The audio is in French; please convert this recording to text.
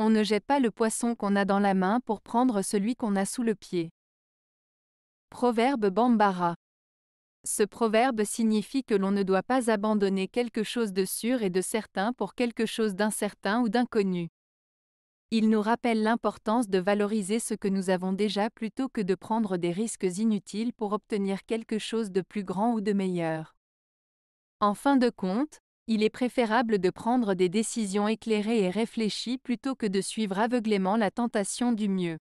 On ne jette pas le poisson qu'on a dans la main pour prendre celui qu'on a sous le pied. Proverbe Bambara. Ce proverbe signifie que l'on ne doit pas abandonner quelque chose de sûr et de certain pour quelque chose d'incertain ou d'inconnu. Il nous rappelle l'importance de valoriser ce que nous avons déjà plutôt que de prendre des risques inutiles pour obtenir quelque chose de plus grand ou de meilleur. En fin de compte, il est préférable de prendre des décisions éclairées et réfléchies plutôt que de suivre aveuglément la tentation du mieux.